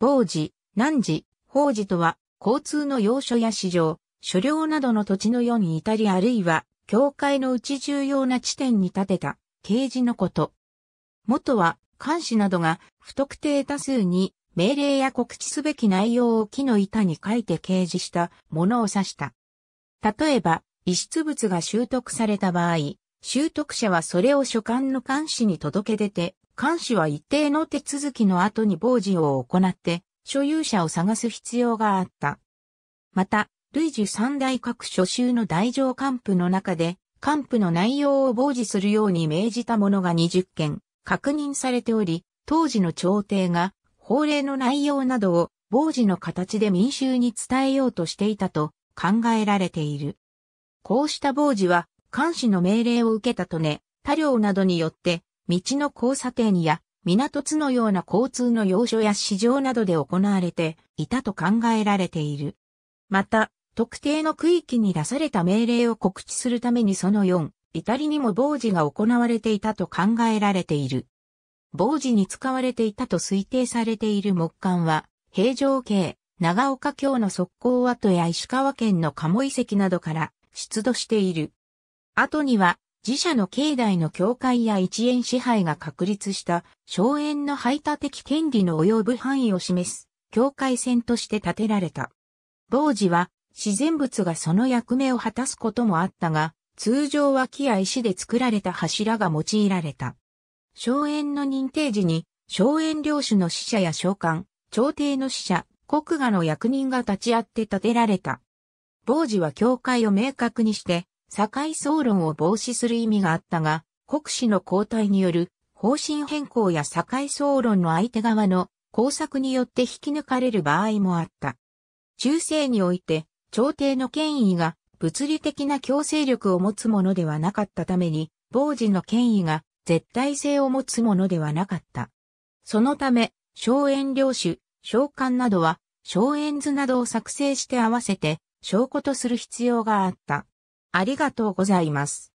傍寺、南寺、法寺とは、交通の要所や市場、所領などの土地の世に至りあるいは、教会のうち重要な地点に建てた、刑事のこと。元は、監視などが、不特定多数に、命令や告知すべき内容を木の板に書いて掲示したものを指した。例えば、遺失物が習得された場合、習得者はそれを所管の監視に届け出て、監視は一定の手続きの後に傍受を行って、所有者を探す必要があった。また、類似三大各所集の大乗官府の中で、官府の内容を傍受するように命じたものが20件確認されており、当時の朝廷が法令の内容などを傍受の形で民衆に伝えようとしていたと考えられている。こうした傍受は、監視の命令を受けたとね、他領などによって道の交差点や港津のような交通の要所や市場などで行われていたと考えられている。また、特定の区域に出された命令を告知するためにその4、タリにも傍事が行われていたと考えられている。傍事に使われていたと推定されている木管は、平城系、長岡京の側溝跡や石川県の鴨遺跡などから出土している。後には、自社の境内の教会や一円支配が確立した荘園の排他的権利の及ぶ範囲を示す境界線として建てられた。傍主は自然物がその役目を果たすこともあったが、通常は木や石で作られた柱が用いられた。荘園の認定時に、荘園領主の使者や召喚、朝廷の使者、国家の役人が立ち会って建てられた。傍主は教会を明確にして、境争論を防止する意味があったが、国士の交代による方針変更や境争論の相手側の工作によって引き抜かれる場合もあった。中世において、朝廷の権威が物理的な強制力を持つものではなかったために、傍事の権威が絶対性を持つものではなかった。そのため、荘園領主、召喚などは、荘園図などを作成して合わせて、証拠とする必要があった。ありがとうございます。